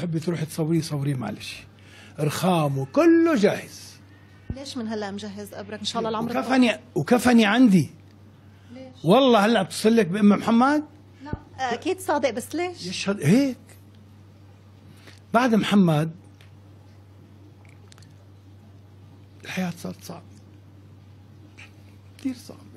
تحبي تروحي تصوريه صوريه معلش رخام وكله جاهز ليش من هلا مجهز قبرك ان شاء الله العمر وكفني وكفني عندي ليش والله هلا بتصل لك بام محمد لا آه، اكيد صادق بس ليش يشهد هيك بعد محمد الحياه صارت صعبه كثير صعبه